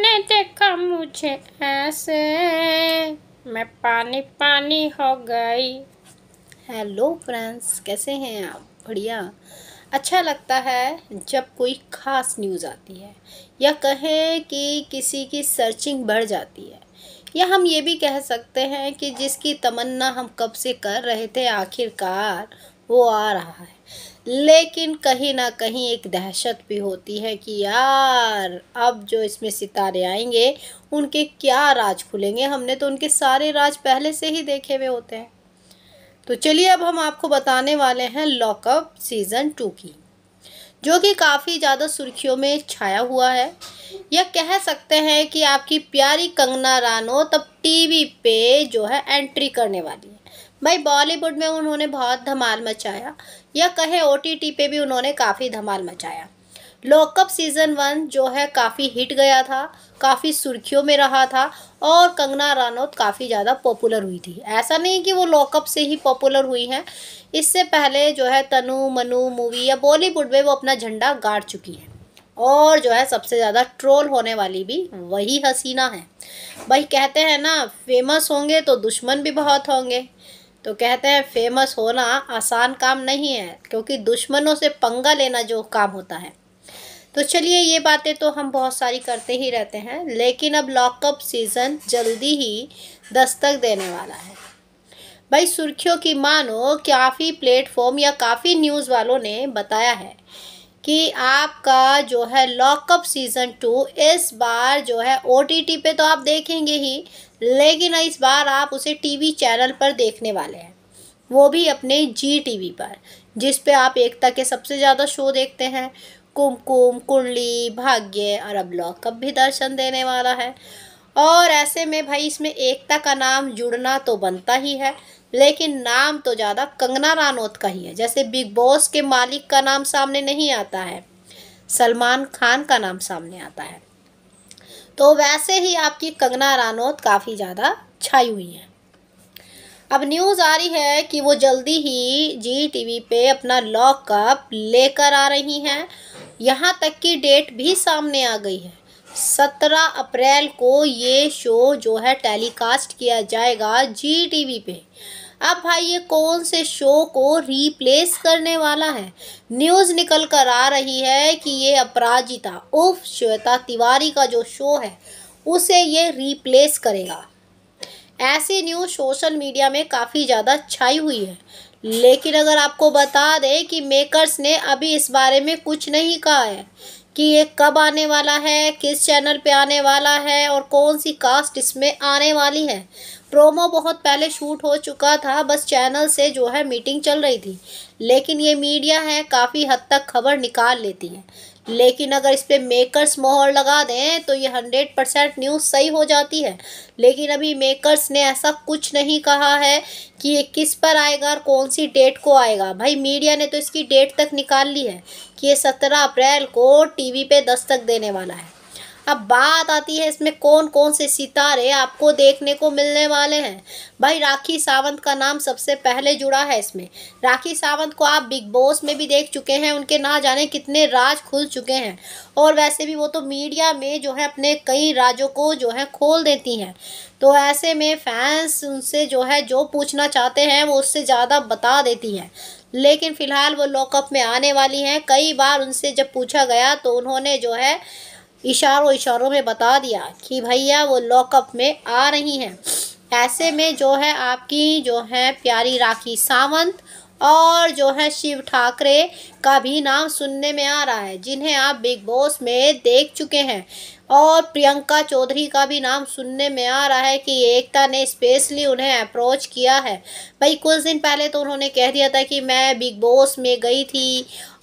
ने देखा मुझे ऐसे मैं पानी पानी हो गई हेलो फ्रेंड्स कैसे हैं आप बढ़िया अच्छा लगता है जब कोई ख़ास न्यूज़ आती है या कहें कि किसी की सर्चिंग बढ़ जाती है या हम ये भी कह सकते हैं कि जिसकी तमन्ना हम कब से कर रहे थे आखिरकार वो आ रहा है लेकिन कहीं ना कहीं एक दहशत भी होती है कि यार अब जो इसमें सितारे आएंगे उनके क्या राज खुलेंगे हमने तो उनके सारे राज पहले से ही देखे हुए होते हैं तो चलिए अब हम आपको बताने वाले हैं लॉकअप सीज़न टू की जो कि काफ़ी ज़्यादा सुर्खियों में छाया हुआ है यह कह सकते हैं कि आपकी प्यारी कंगना रानो तब टीवी पे जो है एंट्री करने वाली है भाई बॉलीवुड में उन्होंने बहुत धमाल मचाया या कहे ओ टी पे भी उन्होंने काफ़ी धमाल मचाया लोकअप सीज़न वन जो है काफ़ी हिट गया था काफ़ी सुर्खियों में रहा था और कंगना रनौत काफ़ी ज़्यादा पॉपुलर हुई थी ऐसा नहीं कि वो लोकअप से ही पॉपुलर हुई हैं इससे पहले जो है तनु मनु मूवी या बॉलीवुड में वो अपना झंडा गाड़ चुकी हैं और जो है सबसे ज़्यादा ट्रोल होने वाली भी वही हसीना है भाई कहते हैं ना फेमस होंगे तो दुश्मन भी बहुत होंगे तो कहते हैं फेमस होना आसान काम नहीं है क्योंकि दुश्मनों से पंगा लेना जो काम होता है तो चलिए ये बातें तो हम बहुत सारी करते ही रहते हैं लेकिन अब लॉकअप सीज़न जल्दी ही दस्तक देने वाला है भाई सुर्खियों की मानो काफ़ी प्लेटफॉर्म या काफ़ी न्यूज़ वालों ने बताया है कि आपका जो है लॉकअप सीज़न टू इस बार जो है ओ पे तो आप देखेंगे ही लेकिन इस बार आप उसे टीवी चैनल पर देखने वाले हैं वो भी अपने जी टीवी पर जिस पे आप एकता के सबसे ज़्यादा शो देखते हैं कुमकुम कुंडली भाग्य और अब लॉक कब भी दर्शन देने वाला है और ऐसे में भाई इसमें एकता का नाम जुड़ना तो बनता ही है लेकिन नाम तो ज़्यादा कंगना रानौत का ही है जैसे बिग बॉस के मालिक का नाम सामने नहीं आता है सलमान खान का नाम सामने आता है तो वैसे ही आपकी कंगना रानौत काफ़ी ज़्यादा छाई हुई हैं अब न्यूज़ आ रही है कि वो जल्दी ही जी टीवी पे अपना लॉकअप लेकर आ रही हैं यहाँ तक की डेट भी सामने आ गई है सत्रह अप्रैल को ये शो जो है टेलीकास्ट किया जाएगा जी टीवी पे अब भाई ये कौन से शो को रिप्लेस करने वाला है न्यूज़ निकल कर आ रही है कि ये अपराजिता उफ श्वेता तिवारी का जो शो है उसे ये रिप्लेस करेगा ऐसी न्यूज़ सोशल मीडिया में काफ़ी ज़्यादा छाई हुई है लेकिन अगर आपको बता दें कि मेकर्स ने अभी इस बारे में कुछ नहीं कहा है कि ये कब आने वाला है किस चैनल पे आने वाला है और कौन सी कास्ट इसमें आने वाली है प्रोमो बहुत पहले शूट हो चुका था बस चैनल से जो है मीटिंग चल रही थी लेकिन ये मीडिया है काफ़ी हद तक खबर निकाल लेती है लेकिन अगर इस पर मेकर्स मोहर लगा दें तो ये हंड्रेड परसेंट न्यूज़ सही हो जाती है लेकिन अभी मेकर्स ने ऐसा कुछ नहीं कहा है कि ये किस पर आएगा और कौन सी डेट को आएगा भाई मीडिया ने तो इसकी डेट तक निकाल ली है कि ये सत्रह अप्रैल को टीवी पे दस्तक देने वाला है अब बात आती है इसमें कौन कौन से सितारे आपको देखने को मिलने वाले हैं भाई राखी सावंत का नाम सबसे पहले जुड़ा है इसमें राखी सावंत को आप बिग बॉस में भी देख चुके हैं उनके ना जाने कितने राज खुल चुके हैं और वैसे भी वो तो मीडिया में जो है अपने कई राजों को जो है खोल देती हैं तो ऐसे में फैंस उनसे जो है जो पूछना चाहते हैं वो उससे ज़्यादा बता देती हैं लेकिन फ़िलहाल वो लॉकअप में आने वाली हैं कई बार उनसे जब पूछा गया तो उन्होंने जो है इशारों इशारों में बता दिया कि भैया वो लॉकअप में आ रही हैं ऐसे में जो है आपकी जो है प्यारी राखी सावंत और जो है शिव ठाकरे का भी नाम सुनने में आ रहा है जिन्हें आप बिग बॉस में देख चुके हैं और प्रियंका चौधरी का भी नाम सुनने में आ रहा है कि एकता ने स्पेशली उन्हें अप्रोच किया है भाई कुछ दिन पहले तो उन्होंने कह दिया था कि मैं बिग बॉस में गई थी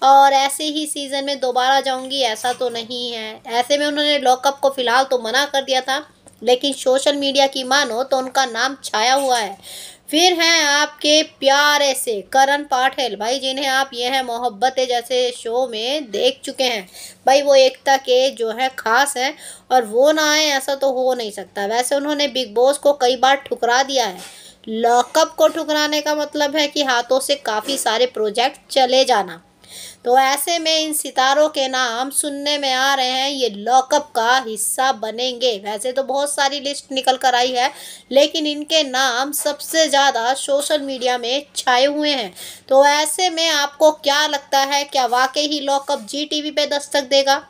और ऐसे ही सीज़न में दोबारा जाऊंगी ऐसा तो नहीं है ऐसे में उन्होंने लॉकअप को फ़िलहाल तो मना कर दिया था लेकिन सोशल मीडिया की मानो तो उनका नाम छाया हुआ है फिर हैं आपके प्यारे से करण पाठेल भाई जिन्हें आप ये हैं मोहब्बत जैसे शो में देख चुके हैं भाई वो एकता के जो है खास हैं और वो ना आए ऐसा तो हो नहीं सकता वैसे उन्होंने बिग बॉस को कई बार ठुकरा दिया है लॉकअप को ठुकराने का मतलब है कि हाथों से काफ़ी सारे प्रोजेक्ट चले जाना तो ऐसे में इन सितारों के नाम सुनने में आ रहे हैं ये लॉकअप का हिस्सा बनेंगे वैसे तो बहुत सारी लिस्ट निकल कर आई है लेकिन इनके नाम सबसे ज़्यादा सोशल मीडिया में छाए हुए हैं तो ऐसे में आपको क्या लगता है क्या वाकई ही लॉकअप जी टी पे दस्तक देगा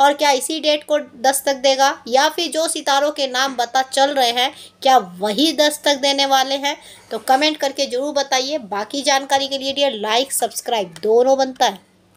और क्या इसी डेट को दस्तक देगा या फिर जो सितारों के नाम पता चल रहे हैं क्या वही दस्तक देने वाले हैं तो कमेंट करके ज़रूर बताइए बाकी जानकारी के लिए डियर लाइक सब्सक्राइब दोनों बनता है